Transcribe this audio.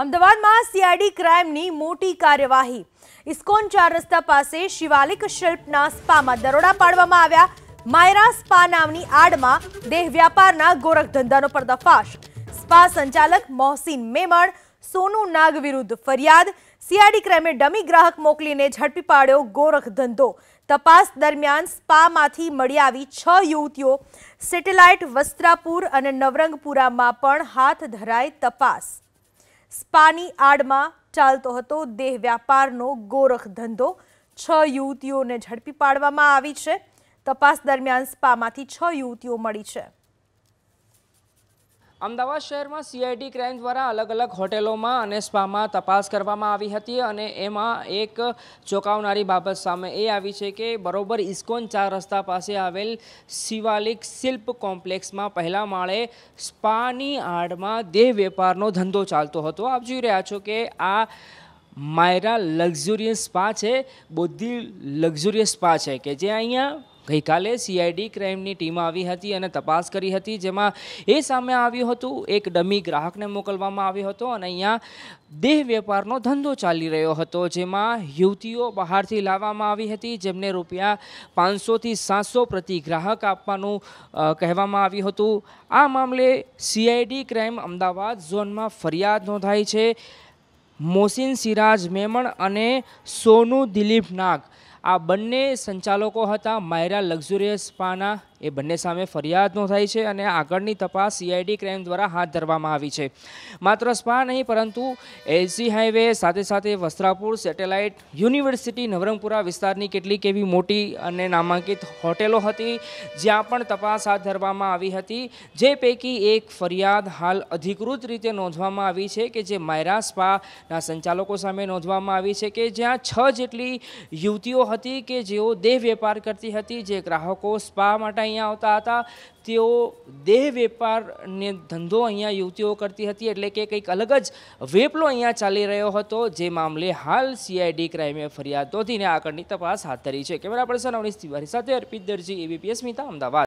અમદાવાદમાં સીઆઈડી ક્રાઇમની મોટી કાર્યવાહી ઇસ્કોન ચાર રસ્તા પાસે શિવાલિક શિલ્પના સ્પામાં દરોડા પાડવામાં આવ્યા માયરા સ્પા નામની આડમાં દેહ વ્યાપારના ગોરખ ધંધાનો પર્દાફાશ સ્પા સંચાલક મોહસીન મેમણ સોનુ નાગ વિરુદ્ધ ફરિયાદ સીઆઈડી ક્રાઇમે ડમી ગ્રાહક મોકલીને ઝડપી પાડ્યો ગોરખ ધંધો તપાસ દરમિયાન સ્પામાંથી મળી આવી છ યુવતીઓ સેટેલાઇટ વસ્ત્રાપુર અને નવરંગપુરામાં પણ હાથ ધરાઈ તપાસ સ્પાની આડમાં ચાલતો હતો દેહ વ્યાપારનો ગોરખ ધંધો છ યુવતીઓને ઝડપી પાડવામાં આવી છે તપાસ દરમિયાન સ્પામાંથી છ યુવતીઓ મળી છે અમદાવાદ શહેરમાં સીઆઈડી ક્રાઇમ દ્વારા અલગ અલગ હોટેલોમાં અને સ્પામાં તપાસ કરવામાં આવી હતી અને એમાં એક ચોંકાવનારી બાબત સામે એ આવી છે કે બરોબર ઇસ્કોન ચાર રસ્તા પાસે આવેલ શિવાલિક શિલ્પ કોમ્પ્લેક્સમાં પહેલા માળે સ્પાની આડમાં દેહ વેપારનો ધંધો ચાલતો હતો આપ જોઈ રહ્યા છો કે આ માયરા લક્ઝુરિયસ સ્પા છે બુદ્ધિ લક્ઝુરિયસ સ્પા છે કે જે અહીંયા ગઈકાલે સીઆઈડી ક્રાઇમની ટીમ આવી હતી અને તપાસ કરી હતી જેમાં એ સામે આવ્યું હતું એક ડમી ગ્રાહકને મોકલવામાં આવ્યો હતો અને અહીંયા દેહ વેપારનો ધંધો ચાલી રહ્યો હતો જેમાં યુવતીઓ બહારથી લાવવામાં આવી હતી જેમને રૂપિયા પાંચસોથી સાતસો પ્રતિ ગ્રાહક આપવાનું કહેવામાં આવ્યું હતું આ મામલે સીઆઈડી ક્રાઇમ અમદાવાદ ઝોનમાં ફરિયાદ નોંધાઈ છે મોસિન સિરાજ મેમણ અને સોનુ દિલીપ નાગ આ બંને સંચાલકો હતા માયરા લક્ઝુરિયસ સ્પાના એ બંને સામે ફરિયાદ નોંધાઈ છે અને આગળની તપાસ સીઆઈડી ક્રાઇમ દ્વારા હાથ ધરવામાં આવી છે માત્ર સ્પા નહીં પરંતુ એલસી હાઈવે સાથે સાથે વસ્ત્રાપુર સેટેલાઇટ યુનિવર્સિટી નવરંગપુરા વિસ્તારની કેટલીક એવી મોટી અને નામાંકિત હોટેલો હતી જ્યાં પણ તપાસ હાથ ધરવામાં આવી હતી જે પૈકી એક ફરિયાદ હાલ અધિકૃત રીતે નોંધવામાં આવી છે કે જે માયરા સ્પાના સંચાલકો સામે નોંધવામાં આવી છે કે જ્યાં છ જેટલી યુવતીઓ હતી કે જેઓ દેહ વેપાર કરતી હતી જે ગ્રાહકો સ્પા માટે અહીંયા આવતા હતા તેઓ દેહ વેપારને ધંધો અહીંયા યુવતીઓ કરતી હતી એટલે કે કંઈક અલગ જ વેપલો અહીંયા ચાલી રહ્યો હતો જે મામલે હાલ સીઆઈડી ક્રાઇમે ફરિયાદ નોંધીને આગળની તપાસ હાથ ધરી છે કેમેરા પર્સન અવનીશ તિવારી સાથે અર્પિત દરજી એબીપીએસ સ્મિતા અમદાવાદ